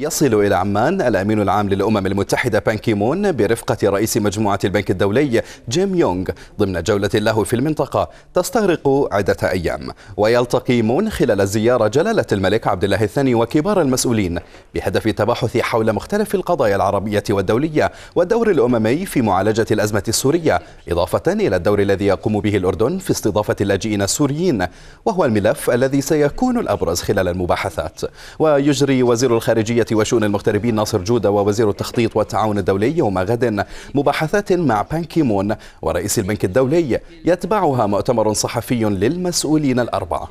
يصل إلى عمان الأمين العام للأمم المتحدة بانكيمون برفقة رئيس مجموعة البنك الدولي جيم يونغ ضمن جولة له في المنطقة تستغرق عدة أيام ويلتقي مون خلال الزيارة جلالة الملك عبد الله الثاني وكبار المسؤولين بهدف التباحث حول مختلف القضايا العربية والدولية والدور الأممي في معالجة الأزمة السورية إضافة إلى الدور الذي يقوم به الأردن في استضافة اللاجئين السوريين وهو الملف الذي سيكون الأبرز خلال المباحثات ويجري وزير الخارجية وشؤون المغتربين ناصر جودة ووزير التخطيط والتعاون الدولي يوم غد مباحثات مع بانكيمون ورئيس البنك الدولي يتبعها مؤتمر صحفي للمسؤولين الأربعة